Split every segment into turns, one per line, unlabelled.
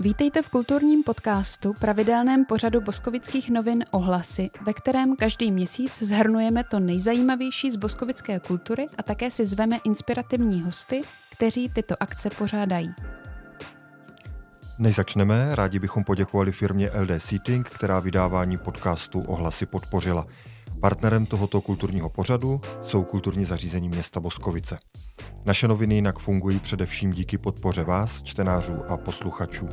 Vítejte v kulturním podcastu, pravidelném pořadu boskovických novin Ohlasy, ve kterém každý měsíc zhrnujeme to nejzajímavější z boskovické kultury a také si zveme inspirativní hosty, kteří tyto akce pořádají.
Než začneme, rádi bychom poděkovali firmě LD Seating, která vydávání podcastu Ohlasy podpořila. Partnerem tohoto kulturního pořadu jsou kulturní zařízení města Boskovice. Naše noviny jinak fungují především díky podpoře vás, čtenářů a posluchačů.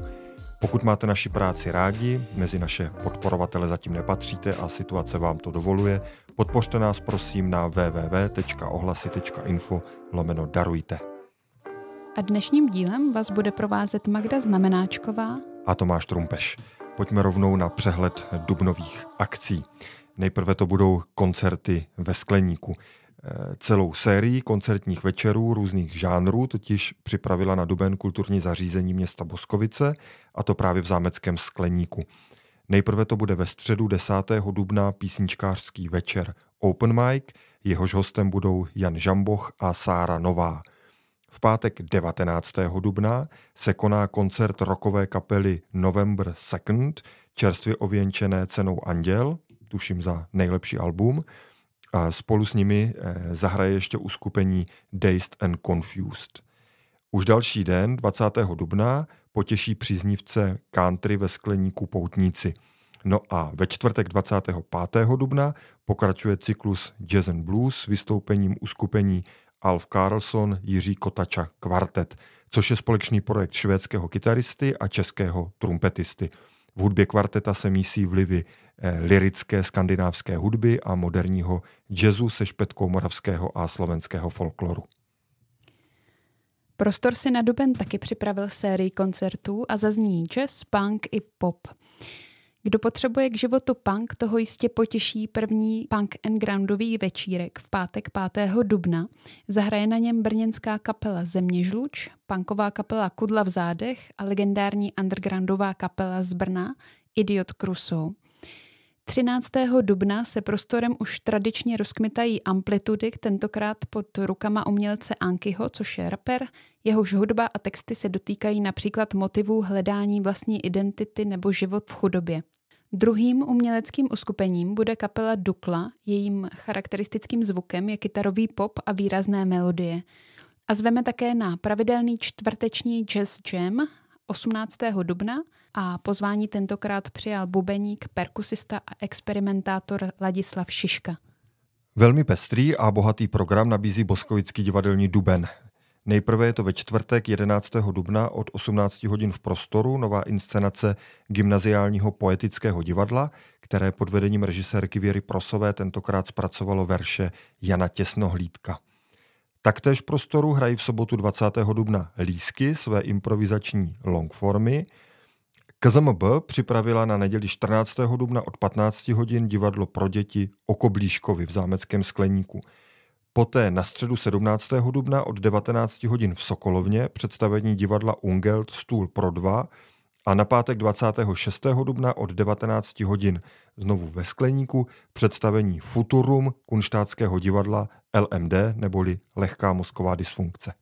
Pokud máte naši práci rádi, mezi naše podporovatele zatím nepatříte a situace vám to dovoluje, podpořte nás prosím na www.ohlasy.info lomeno darujte.
A dnešním dílem vás bude provázet Magda Znamenáčková
a Tomáš Trumpeš. Pojďme rovnou na přehled dubnových akcí. Nejprve to budou koncerty ve skleníku. E, celou sérii koncertních večerů různých žánrů totiž připravila na Duben kulturní zařízení města Boskovice, a to právě v zámeckém skleníku. Nejprve to bude ve středu 10. dubna písničkářský večer Open Mic, jehož hostem budou Jan Žamboch a Sára Nová. V pátek 19. dubna se koná koncert rokové kapely November 2, čerstvě ověnčené cenou Anděl, tuším za nejlepší album. A spolu s nimi eh, zahraje ještě uskupení Dazed and Confused. Už další den, 20. dubna, potěší příznivce country ve skleníku Poutníci. No a ve čtvrtek 25. dubna pokračuje cyklus Jazz and Blues s vystoupením uskupení Alf Carlson Jiří Kotača Kvartet, což je společný projekt švédského kytaristy a českého trumpetisty. V hudbě kvarteta se mísí vlivy Eh, lirické skandinávské hudby a moderního jazzu se špetkou moravského a slovenského folkloru.
Prostor si na duben taky připravil sérii koncertů a zazní jazz, punk i pop. Kdo potřebuje k životu punk, toho jistě potěší první punk and groundový večírek v pátek 5. dubna. Zahraje na něm brněnská kapela Země žluč, punková kapela Kudla v zádech a legendární undergroundová kapela z Brna Idiot Crusoe. 13. dubna se prostorem už tradičně rozkmitají amplitudy, tentokrát pod rukama umělce Ankyho, což je rapper. Jehož hudba a texty se dotýkají například motivů hledání vlastní identity nebo život v chudobě. Druhým uměleckým uskupením bude kapela Dukla, jejím charakteristickým zvukem je kytarový pop a výrazné melodie. A zveme také na pravidelný čtvrteční jazz jam, 18. dubna a pozvání tentokrát přijal bubeník, perkusista a experimentátor Ladislav Šiška.
Velmi pestrý a bohatý program nabízí Boskovický divadelní Duben. Nejprve je to ve čtvrtek 11. dubna od 18 hodin v prostoru nová inscenace gymnaziálního poetického divadla, které pod vedením režisérky Věry Prosové tentokrát zpracovalo verše Jana Těsnohlídka. Taktéž prostoru hrají v sobotu 20. dubna Lísky své improvizační longformy. KZMB připravila na neděli 14. dubna od 15 hodin divadlo pro děti Okoblíškovi v Zámeckém skleníku. Poté na středu 17. dubna od 19 hodin v Sokolovně představení divadla Ungelt Stůl pro dva a na pátek 26. dubna od 19 hodin znovu ve skleníku představení Futurum kunštátského divadla LMD neboli Lehká mozková dysfunkce.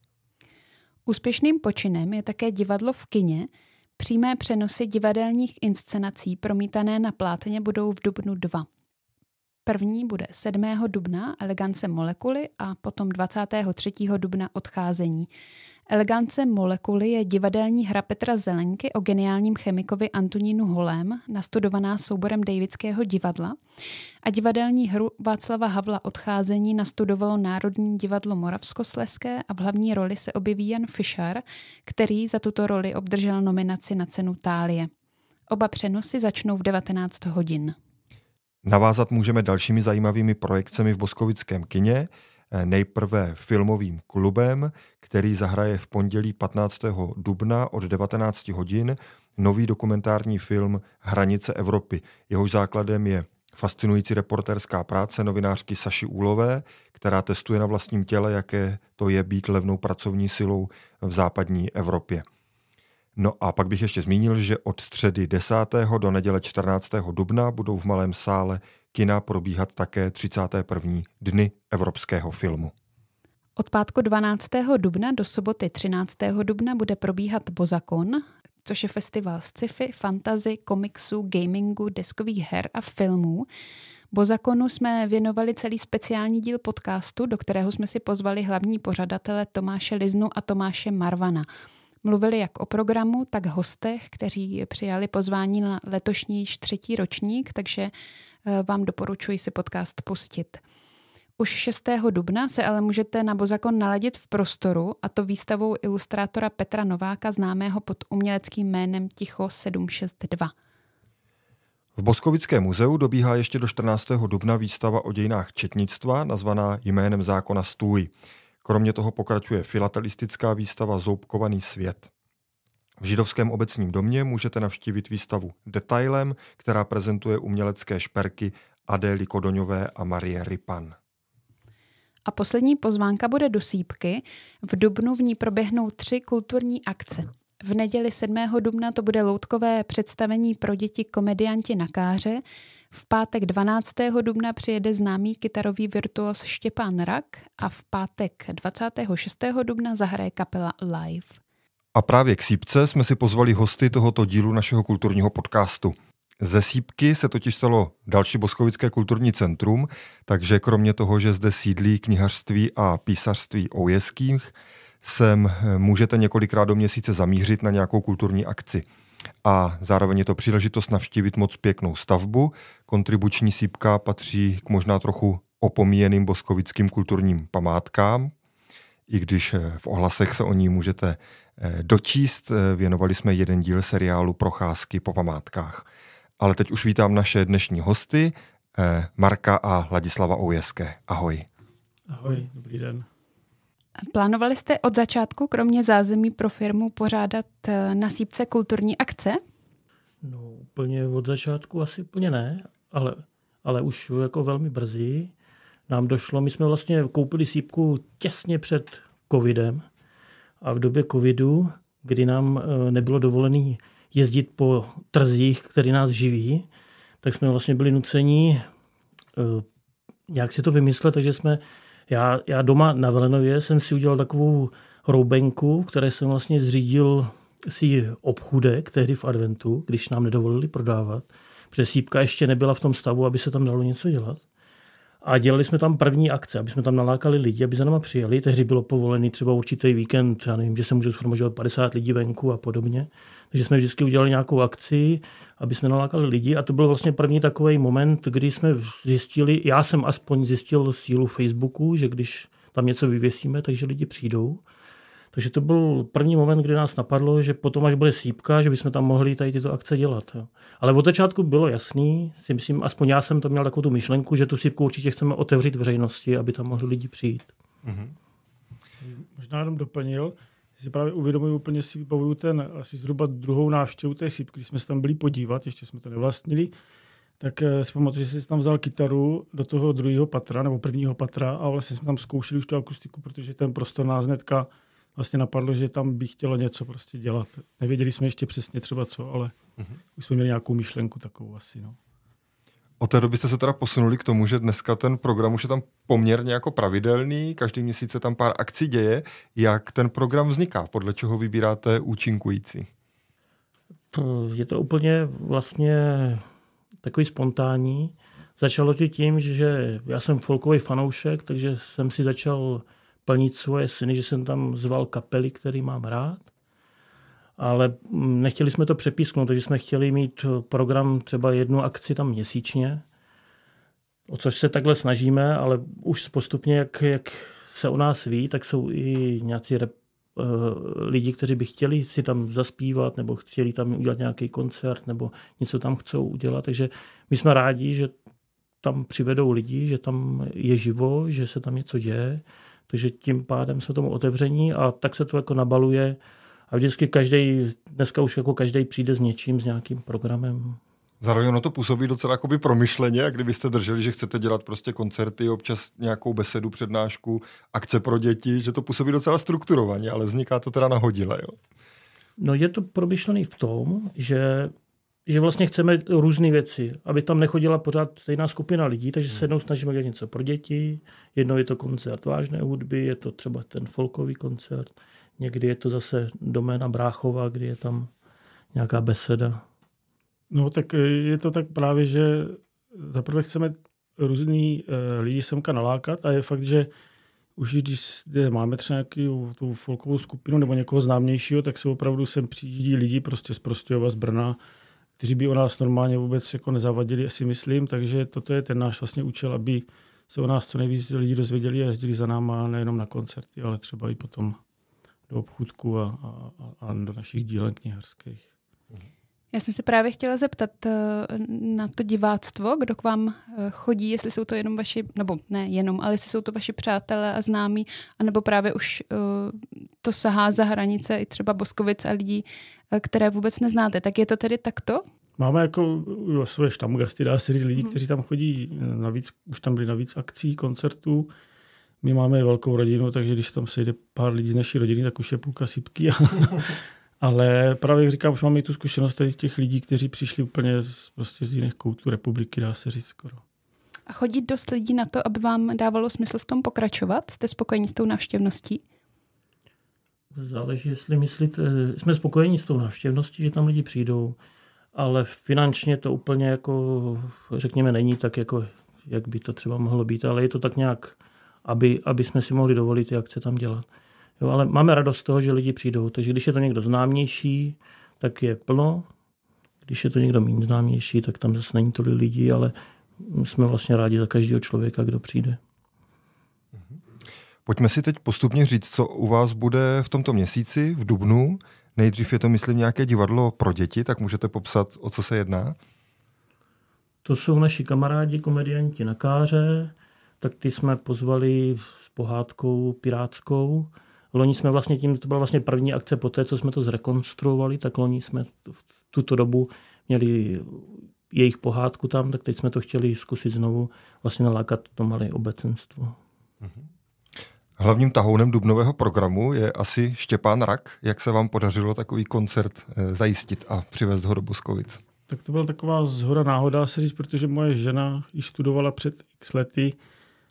Úspěšným počinem je také divadlo v kině. Přímé přenosy divadelních inscenací promítané na plátně budou v dubnu 2. První bude 7. dubna Elegance molekuly a potom 23. dubna Odcházení. Elegance molekuly je divadelní hra Petra Zelenky o geniálním chemikovi Antonínu Holem, nastudovaná souborem Davidského divadla. A divadelní hru Václava Havla Odcházení nastudovalo Národní divadlo Moravskosleské a v hlavní roli se objeví Jan Fischer, který za tuto roli obdržel nominaci na cenu Tálie. Oba přenosy začnou v 19 hodin.
Navázat můžeme dalšími zajímavými projekcemi v Boskovickém kině, nejprve filmovým klubem, který zahraje v pondělí 15. dubna od 19 hodin nový dokumentární film Hranice Evropy. Jehož základem je fascinující reportérská práce novinářky Saši Úlové, která testuje na vlastním těle, jaké to je být levnou pracovní silou v západní Evropě. No a pak bych ještě zmínil, že od středy 10. do neděle 14. dubna budou v malém sále kina probíhat také 31. dny evropského filmu.
Od pátku 12. dubna do soboty 13. dubna bude probíhat Bozakon, což je festival sci-fi, fantazy, komiksů, gamingu, deskových her a filmů. Bozakonu jsme věnovali celý speciální díl podcastu, do kterého jsme si pozvali hlavní pořadatele Tomáše Liznu a Tomáše Marvana. Mluvili jak o programu, tak hostech, kteří přijali pozvání na letošní třetí ročník, takže eh, vám doporučuji si podcast pustit. Už 6. dubna se ale můžete na Bozakon naladit v prostoru a to výstavou ilustrátora Petra Nováka, známého pod uměleckým jménem Ticho 762.
V Boskovickém muzeu dobíhá ještě do 14. dubna výstava o dějinách četnictva, nazvaná jménem zákona Stůj. Kromě toho pokračuje filatelistická výstava Zoubkovaný svět. V Židovském obecním domě můžete navštívit výstavu Detailem, která prezentuje umělecké šperky Adély Kodoňové a Marie Ripan.
A poslední pozvánka bude do sýpky. V Dubnu v ní proběhnou tři kulturní akce. V neděli 7. dubna to bude loutkové představení pro děti komedianti na káře. V pátek 12. dubna přijede známý kytarový virtuos Štěpán Rak a v pátek 26. dubna zahraje kapela Live.
A právě k sípce jsme si pozvali hosty tohoto dílu našeho kulturního podcastu. Ze sýpky se totiž stalo další boskovické kulturní centrum, takže kromě toho, že zde sídlí knihařství a písařství jeských, sem eh, můžete několikrát do měsíce zamířit na nějakou kulturní akci. A zároveň je to příležitost navštívit moc pěknou stavbu. Kontribuční sípka patří k možná trochu opomíjeným boskovickým kulturním památkám, i když eh, v ohlasech se o ní můžete eh, dočíst. Věnovali jsme jeden díl seriálu Procházky po památkách. Ale teď už vítám naše dnešní hosty, eh, Marka a Ladislava Oujeské. Ahoj.
Ahoj, dobrý den.
Plánovali jste od začátku, kromě zázemí pro firmu, pořádat eh, na sípce kulturní akce?
No úplně od začátku asi úplně ne, ale, ale už jako velmi brzy nám došlo, my jsme vlastně koupili sípku těsně před covidem a v době covidu, kdy nám eh, nebylo dovolený jezdit po trzích, které nás živí, tak jsme vlastně byli nuceni eh, nějak si to vymyslet, takže jsme, já, já doma na Velenově jsem si udělal takovou roubenku, které jsem vlastně zřídil si obchůdek tehdy v adventu, když nám nedovolili prodávat, protože sípka ještě nebyla v tom stavu, aby se tam dalo něco dělat. A dělali jsme tam první akce, aby jsme tam nalákali lidi, aby za náma přijeli. Tehdy bylo povolený třeba určitý víkend, já nevím, že se může shromažovat 50 lidí venku a podobně. Takže jsme vždycky udělali nějakou akci, aby jsme nalákali lidi. A to byl vlastně první takový moment, kdy jsme zjistili, já jsem aspoň zjistil sílu Facebooku, že když tam něco vyvěsíme, takže lidi přijdou. Takže to byl první moment, kdy nás napadlo, že potom, až bude sípka, že bychom tam mohli tady tyto akce dělat. Jo. Ale od začátku bylo jasný, si myslím, aspoň já jsem tam měl takovou tu myšlenku, že tu sípku určitě chceme otevřít veřejnosti, aby tam mohli lidi přijít. Mm-hmm.
Možná jenom doplnil, si právě uvědomuji, úplně si vybavuju ten asi zhruba druhou návštěvu té sípky, když jsme se tam byli podívat, ještě jsme to nevlastnili, tak eh, si pamatuju, že jsi tam vzal kytaru do toho druhého patra nebo prvního patra a vlastně jsme tam zkoušeli už tu akustiku, protože ten prostor nás netka vlastně napadlo, že tam bych chtěla něco prostě dělat. Nevěděli jsme ještě přesně třeba co, ale mm-hmm. už jsme měli nějakou myšlenku takovou asi.
No. Od té doby jste se teda posunuli k tomu, že dneska ten program už je tam poměrně jako pravidelný, každý měsíc se tam pár akcí děje. Jak ten program vzniká? Podle čeho vybíráte účinkující?
Je to úplně vlastně takový spontánní. Začalo to tím, že já jsem folkový fanoušek, takže jsem si začal plnit svoje sny, že jsem tam zval kapely, který mám rád, ale mm, nechtěli jsme to přepísknout, takže jsme chtěli mít eh, program třeba jednu akci tam měsíčně, o což se takhle snažíme, ale už postupně, jak, jak se o nás ví, tak jsou i nějací rep, eh, lidi, kteří by chtěli si tam zaspívat, nebo chtěli tam udělat nějaký koncert, nebo něco tam chcou udělat, takže my jsme rádi, že tam přivedou lidi, že tam je živo, že se tam něco děje takže tím pádem jsme tomu otevření a tak se to jako nabaluje a vždycky každý, dneska už jako každý přijde s něčím, s nějakým programem.
Zároveň ono to působí docela jakoby promyšleně, a kdybyste drželi, že chcete dělat prostě koncerty, občas nějakou besedu, přednášku, akce pro děti, že to působí docela strukturovaně, ale vzniká to teda nahodile, jo?
No je to promyšlený v tom, že že vlastně chceme různé věci, aby tam nechodila pořád stejná skupina lidí, takže se hmm. jednou snažíme dělat něco pro děti, jednou je to koncert vážné hudby, je to třeba ten folkový koncert, někdy je to zase doména Bráchova, kdy je tam nějaká beseda. No tak eh, je to tak
právě, že zaprvé chceme různý eh, lidi semka nalákat a je fakt, že už když máme třeba nějakou tu folkovou skupinu nebo někoho známějšího, tak se opravdu sem přijíždí lidi prostě z Prostějova, z Brna, kteří by o nás normálně vůbec jako nezavadili, asi myslím, takže toto je ten náš vlastně účel, aby se o nás co nejvíc lidí dozvěděli a jezdili za náma nejenom na koncerty, ale třeba i potom do obchůdku a, a, a do našich dílen kniharských.
Mhm. Já jsem se právě chtěla zeptat eh, na to diváctvo, kdo k vám eh, chodí, jestli jsou to jenom vaši, nebo ne jenom, ale jestli jsou to vaši přátelé a známí, anebo právě už eh, to sahá za hranice i třeba Boskovic a lidí, které vůbec neznáte. Tak je to tedy takto?
Máme jako své štamgasty, dá se říct, lidi, hmm. kteří tam chodí navíc, už tam byli navíc akcí, koncertů. My máme velkou rodinu, takže když tam sejde pár lidí z naší rodiny, tak už je půlka sypky. Ale právě, jak říkám, už mám i tu zkušenost těch lidí, kteří přišli úplně z, prostě z jiných koutů republiky, dá se říct skoro.
A chodí dost lidí na to, aby vám dávalo smysl v tom pokračovat? Jste spokojení s tou návštěvností?
Záleží, jestli myslíte, jsme spokojení s tou návštěvností, že tam lidi přijdou, ale finančně to úplně jako, řekněme, není tak jako, jak by to třeba mohlo být, ale je to tak nějak, aby, aby jsme si mohli dovolit ty akce tam dělat. Jo, ale máme radost z toho, že lidi přijdou. Takže když je to někdo známější, tak je plno. Když je to někdo méně známější, tak tam zase není tolik lidí, ale jsme vlastně rádi za každého člověka, kdo přijde.
Mhm. Pojďme si teď postupně říct, co u vás bude v tomto měsíci, v Dubnu. Nejdřív je to, myslím, nějaké divadlo pro děti, tak můžete popsat, o co se jedná?
To jsou naši kamarádi, komedianti na káře, tak ty jsme pozvali s pohádkou pirátskou, loni jsme vlastně tím, to byla vlastně první akce po té, co jsme to zrekonstruovali, tak loni jsme v tuto dobu měli jejich pohádku tam, tak teď jsme to chtěli zkusit znovu vlastně nalákat to malé obecenstvo. Mhm.
Hlavním tahounem dubnového programu je asi Štěpán Rak. Jak se vám podařilo takový koncert eh, zajistit a přivést ho do Boskovic?
Tak to byla taková zhora náhoda, se říct, protože moje žena ji studovala před x lety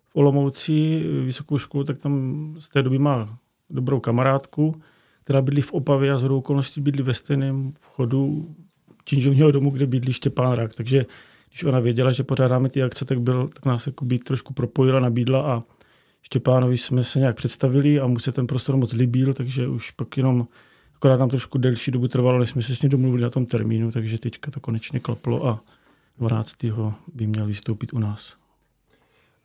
v Olomouci vysokou školu, tak tam z té doby má dobrou kamarádku, která bydlí v Opavě a z okolností bydlí ve stejném vchodu činžovního domu, kde bydlí Štěpán Rak. Takže když ona věděla, že pořádáme ty akce, tak, byl, tak nás jako být trošku propojila, nabídla a Štěpánovi jsme se nějak představili a mu se ten prostor moc líbil, takže už pak jenom akorát tam trošku delší dobu trvalo, než jsme se s ním domluvili na tom termínu, takže teďka to konečně klaplo a 12. by měl vystoupit u nás.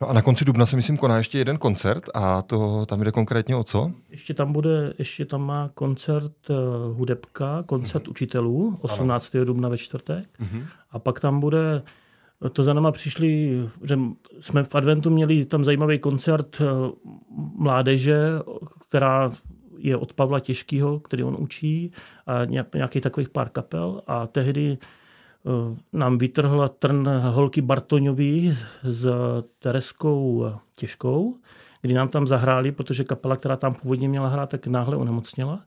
No a na konci dubna se myslím koná ještě jeden koncert a to tam jde konkrétně o co?
Ještě tam bude, ještě tam má koncert uh, hudebka, koncert mm-hmm. učitelů 18. Ano. dubna ve čtvrtek mm-hmm. a pak tam bude to za náma přišli, že jsme v Adventu měli tam zajímavý koncert eh, mládeže, která je od Pavla Těžkýho, který on učí, a nějakých takových pár kapel. A tehdy Eh, nám vytrhla trn holky Bartoňový s Tereskou Těžkou, kdy nám tam zahráli, protože kapela, která tam původně měla hrát, tak náhle onemocněla.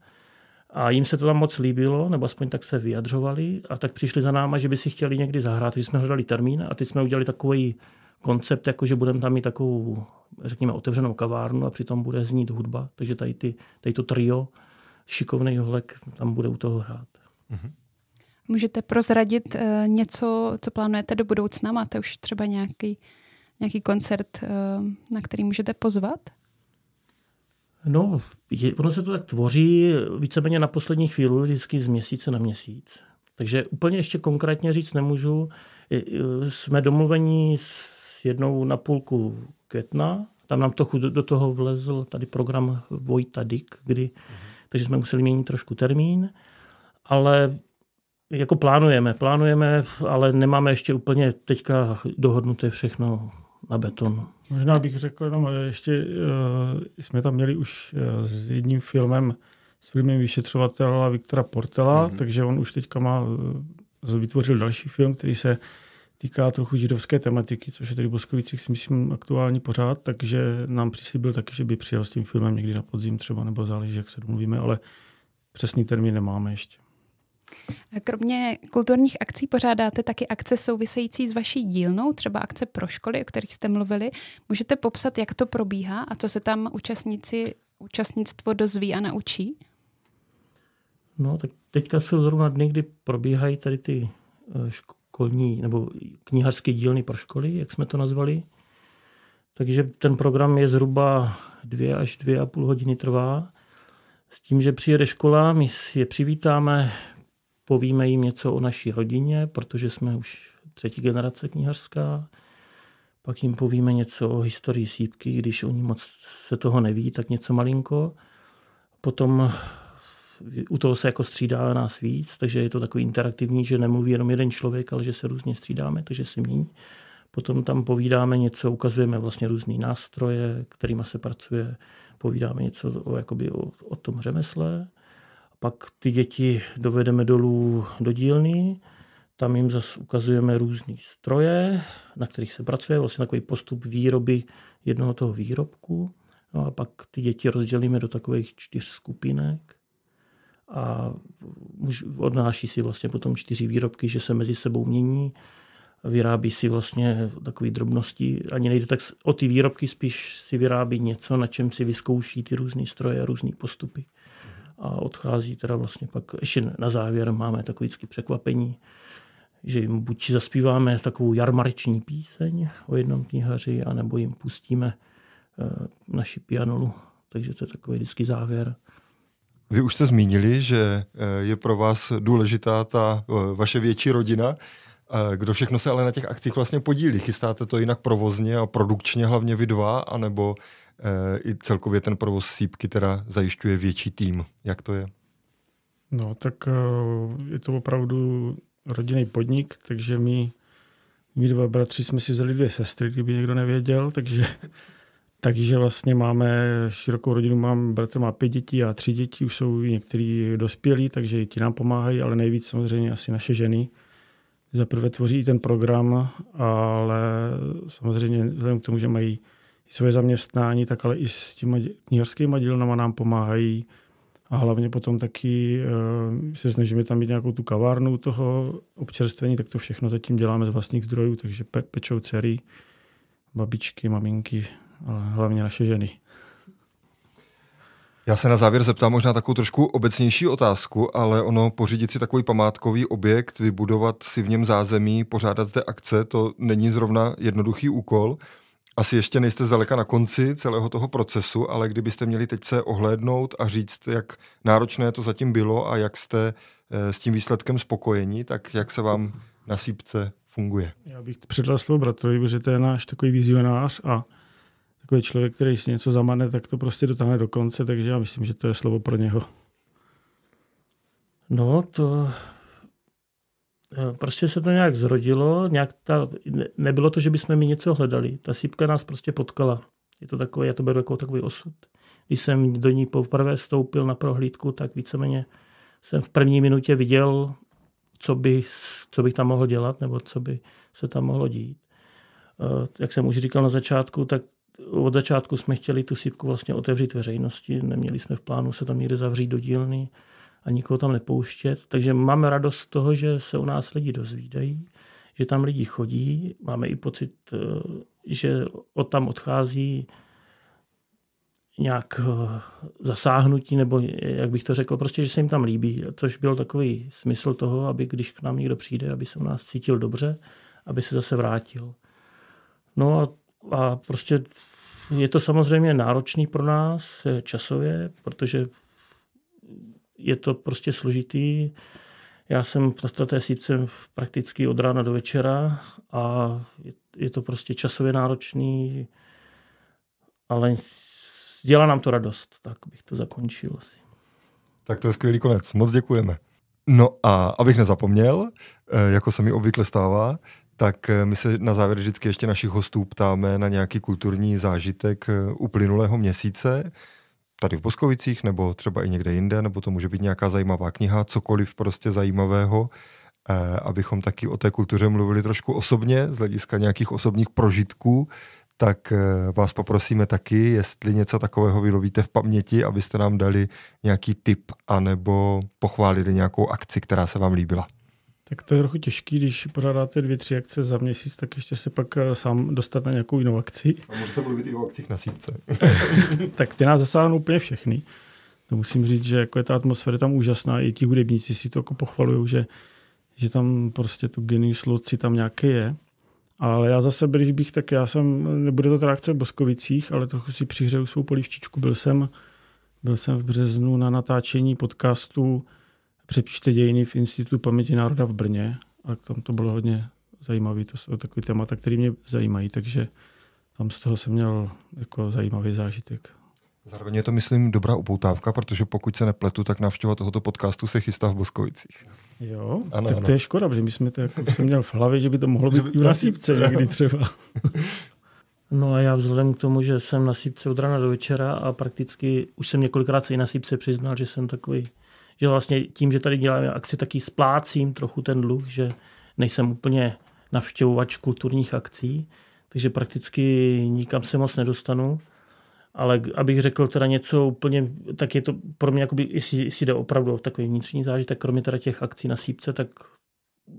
A jim se to tam moc líbilo, nebo aspoň tak se vyjadřovali, a tak přišli za náma, že by si chtěli někdy zahrát, že jsme hledali termín a teď jsme udělali takový koncept, jako že budeme tam mít takovou, řekněme, otevřenou kavárnu a přitom bude znít hudba, takže tady, ty, tady to trio, šikovný holek, tam bude u toho hrát. Mm-hmm.
Můžete prozradit eh, něco, co plánujete do budoucna? Máte už třeba nějaký, nějaký koncert, eh, na který můžete pozvat?
No, je, ono se to tak tvoří víceméně na poslední chvíli, vždycky z měsíce na měsíc. Takže úplně ještě konkrétně říct nemůžu. Jsme domluveni s jednou na půlku května. Tam nám trochu do, do toho vlezl tady program Vojta Dick, kdy, mm. takže jsme museli měnit trošku termín. Ale jako plánujeme, plánujeme, ale nemáme ještě úplně teďka dohodnuté všechno na beton.
Možná bych řekl jenom, eh, ještě uh, jsme tam měli už uh, s jedním filmem, s filmem vyšetřovatela Viktora Portela, mm-hmm. takže on už teďka má, uh, vytvořil další film, který se týká trochu židovské tematiky, což je tedy Boskovicích si myslím aktuální pořád, takže nám přislíbil taky, že by přijel s tím filmem někdy na podzim třeba, nebo záleží, jak se domluvíme, ale přesný termín nemáme ještě.
Kromě kulturních akcí pořádáte taky akce související s vaší dílnou, třeba akce pro školy, o kterých jste mluvili. Můžete popsat, jak to probíhá a co se tam účastníci, účastnictvo dozví a naučí?
No, tak teďka jsou zrovna dny, kdy probíhají tady ty eh, školní nebo knihařské dílny pro školy, jak jsme to nazvali. Takže ten program je zhruba dvě až dvě a půl hodiny trvá. S tím, že přijede škola, my je přivítáme, povíme jim něco o naší rodině, protože jsme už třetí generace knihařská. Pak jim povíme něco o historii sípky, když oni moc se toho neví, tak něco malinko. Potom u toho se jako střídá nás víc, takže je to takový interaktivní, že nemluví jenom jeden člověk, ale že se různě střídáme, takže se mění. Potom tam povídáme něco, ukazujeme vlastně různé nástroje, kterými se pracuje, povídáme něco o, jakoby o, o tom řemesle. Pak ty děti dovedeme dolů do dílny, tam jim zase ukazujeme různé stroje, na kterých se pracuje, vlastně takový postup výroby jednoho toho výrobku. No a pak ty děti rozdělíme do takových čtyř skupinek a už odnáší si vlastně potom čtyři výrobky, že se mezi sebou mění, vyrábí si vlastně takové drobnosti, ani nejde tak o ty výrobky, spíš si vyrábí něco, na čem si vyzkouší ty různé stroje a různé postupy a odchází teda vlastně pak, ještě na závěr máme takový překvapení, že jim buď zaspíváme takovou jarmariční píseň o jednom knihaři, anebo jim pustíme eh,
naši pianolu. Takže to je takový vždycky závěr. Vy už jste zmínili, že eh, je pro vás důležitá ta eh, vaše větší rodina. Eh, kdo všechno se ale na těch akcích vlastně podílí? Chystáte to jinak provozně a produkčně hlavně vy dva, anebo eh, i celkově ten provoz sípky teda zajišťuje větší tým? Jak to je?
No, tak eh, je to opravdu rodinný podnik, takže my, my dva bratři jsme si vzali dvě sestry, kdyby někdo nevěděl, takže, takže vlastně máme širokou rodinu, mám bratr má pět dětí a tři děti, už jsou některý dospělí, takže ti nám pomáhají, ale nejvíc samozřejmě asi naše ženy, zaprvé tvoří ten program, ale samozřejmě vzhledem k tomu, že mají i svoje zaměstnání, tak ale i s těma knihařskými dílnama nám pomáhají a hlavně potom taky eh, se snažíme tam mít nějakou tu kavárnu toho občerstvení, tak to všechno zatím děláme z vlastních zdrojů, takže pe- pečou dcery, babičky, maminky, ale hlavně naše ženy.
Já se na závěr zeptám možná takovou trošku obecnější otázku, ale ono pořídit si takový památkový objekt, vybudovat si v něm zázemí, pořádat zde akce, to není zrovna jednoduchý úkol. Asi ještě nejste zdaleka na konci celého toho procesu, ale kdybyste měli teď se ohlédnout a říct, jak náročné to zatím bylo a jak jste eh, s tím výsledkem spokojeni, tak jak se vám na sípce funguje? Já
bych předal slovo bratrovi, protože to je náš takový vizionář a takový člověk, který si něco zamane, tak to prostě dotáhne do konce, takže já myslím, že to je slovo pro něho.
No, to eh, prostě se to nějak zrodilo, nějak ta, ne, nebylo to, že bychom mi něco hledali. Ta sípka nás prostě potkala. Je to takové, já to beru jako takový osud. Když jsem do ní poprvé vstoupil na prohlídku, tak víceméně jsem v první minutě viděl, co by co bych tam mohl dělat, nebo co by se tam mohlo dít. Eh, jak jsem už říkal na začátku, tak od začátku jsme chtěli tu sípku vlastně otevřít veřejnosti, neměli jsme v plánu se tam někde zavřít do dílny a nikoho tam nepouštět. Takže máme radost z toho, že se u nás lidi dozvídají, že tam lidi chodí. Máme i pocit, eh, že od tam odchází nějak eh, zasáhnutí, nebo jak bych to řekl, prostě, že se jim tam líbí, což byl takový smysl toho, aby když k nám někdo přijde, aby se u nás cítil dobře, aby se zase vrátil. No a a prostě je to samozřejmě náročný pro nás eh, časově, protože je to prostě složitý. Já jsem v té sípce prakticky od rána do večera a je to prostě časově náročný, ale dělá nám to radost, tak bych to zakončil asi.
Tak to je skvělý konec, moc děkujeme. No a abych nezapomněl, eh, jako se mi obvykle stává, tak eh, my se na závěr vždycky ještě našich hostů ptáme na nějaký kulturní zážitek eh, uplynulého měsíce, tady v Boskovicích, nebo třeba i někde jinde, nebo to může být nějaká zajímavá kniha, cokoliv prostě zajímavého, eh, abychom taky o té kultuře mluvili trošku osobně, z hlediska nějakých osobních prožitků, tak vás poprosíme taky, jestli něco takového vylovíte v paměti, abyste nám dali nějaký tip, anebo pochválili nějakou akci, která se vám líbila.
Tak to je trochu těžký, když pořádáte dvě, tři akce za měsíc, tak ještě se pak eh, sám dostat na nějakou jinou akci. A
můžete mluvit i o akcích na sítce.
tak ty nás zasáhnou úplně všechny. To musím říct, že jako je ta atmosféra tam úžasná, i ti hudebníci si to jako pochvalují, že, že tam prostě to genius loci tam nějaké je. Ale já zase, když bych, tak já jsem, nebude to teda akce v Boskovicích, ale trochu si přihřeju svou polivčičku. Byl jsem, byl jsem v březnu na natáčení podcastu přepište dějiny v Institutu paměti národa v Brně a tam to bylo hodně zajímavé. To jsou takové témata, které mě zajímají, takže tam z toho jsem měl jako zajímavý zážitek.
Zároveň je to, myslím, dobrá upoutávka, protože pokud se nepletu, tak návštěva tohoto podcastu se chystá v Boskovicích. Jo, ano, tak ano. to je škoda,
protože my jsme to jako, jsem měl v hlavě, že by to mohlo být i na sípce někdy třeba. No a já vzhledem k tomu, že jsem na Sýpce od rána do večera a prakticky už jsem několikrát se i na Sýpce přiznal, že jsem takový že vlastně tím, že tady děláme akci, taky splácím trochu ten dluh, že nejsem úplně navštěvovač kulturních akcí, takže prakticky nikam se moc nedostanu. Ale abych řekl teda něco úplně, tak je to pro mě, jakoby, jestli, jestli jde opravdu o takový vnitřní zážitek, kromě teda těch akcí na sípce, tak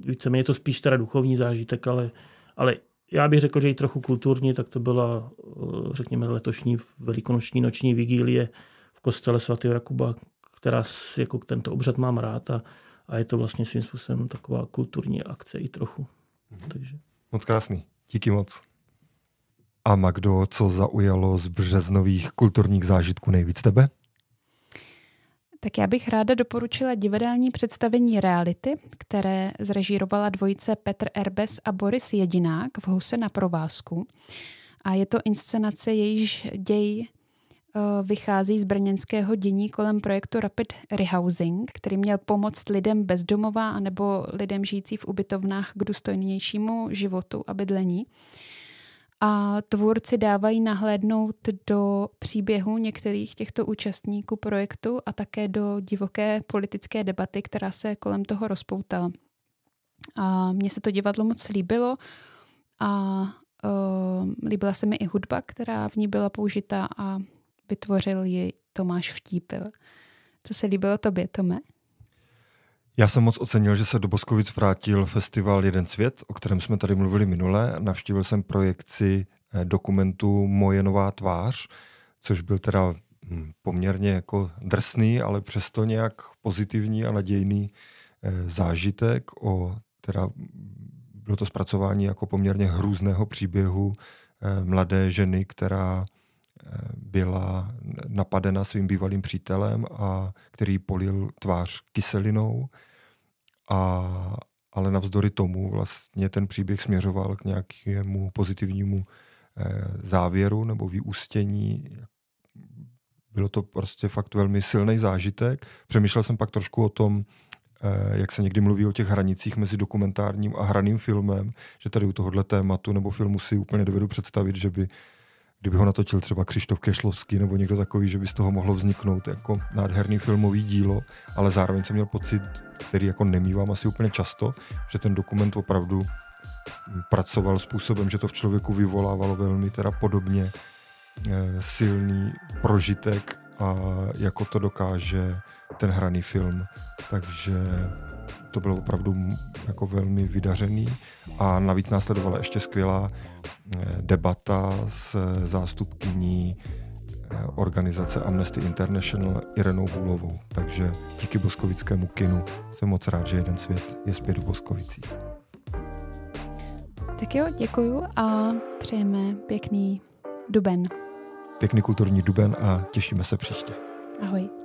víceméně je to spíš teda duchovní zážitek, ale, ale já bych řekl, že i trochu kulturní, tak to byla, eh, řekněme, letošní velikonoční noční vigílie v kostele svatého Jakuba, která jako tento obřad mám rád a, a je to vlastně svým způsobem taková kulturní akce i trochu. Mhm. Takže. Moc
krásný. Díky moc. A Magdo, co zaujalo z březnových kulturních zážitků nejvíc tebe?
Tak já bych ráda doporučila divadelní představení reality, které zrežírovala dvojice Petr Erbes a Boris Jedinák v Huse na provázku. A je to inscenace, jejíž děj Eh, vychází z brněnského dění kolem projektu Rapid Rehousing, který měl pomoct lidem bezdomová domova anebo lidem žijící v ubytovnách k důstojnějšímu životu a bydlení. A tvůrci dávají nahlédnout do příběhu některých těchto účastníků projektu a také do divoké politické debaty, která se kolem toho rozpoutala. A mně se to divadlo moc líbilo a uh, líbila se mi i hudba, která v ní byla použita a vytvořil ji Tomáš Vtípil. Co se líbilo tobě, Tome?
Já jsem moc ocenil, že se do Boskovic vrátil festival Jeden svět, o kterém jsme tady mluvili minule. Navštívil jsem projekci eh, dokumentu Moje nová tvář, což byl teda hm, poměrně jako drsný, ale přesto nějak pozitivní a nadějný eh, zážitek o teda bylo to zpracování jako poměrně hrůzného příběhu eh, mladé ženy, která byla napadena svým bývalým přítelem, a který polil tvář kyselinou. A, ale navzdory tomu vlastně ten příběh směřoval k nějakému pozitivnímu eh, závěru nebo vyústění. Bylo to prostě fakt velmi silný zážitek. Přemýšlel jsem pak trošku o tom, eh, jak se někdy mluví o těch hranicích mezi dokumentárním a hraným filmem, že tady u tohohle tématu nebo filmu si úplně dovedu představit, že by kdyby ho natočil třeba Křištof Kešlovský nebo někdo takový, že by z toho mohlo vzniknout jako nádherný filmový dílo, ale zároveň jsem měl pocit, který jako nemývám asi úplně často, že ten dokument opravdu pracoval způsobem, že to v člověku vyvolávalo velmi teda podobně eh, silný prožitek a jako to dokáže ten hraný film. Takže to bylo opravdu jako velmi vydařený a navíc následovala ještě skvělá debata s zástupkyní eh, organizace Amnesty International Irenou Hulovou, Takže díky boskovickému kinu jsem moc rád, že jeden svět je zpět v Boskovicích.
Tak jo, děkuju a přejeme pěkný duben.
Pěkný kulturní duben a těšíme se příště.
Ahoj.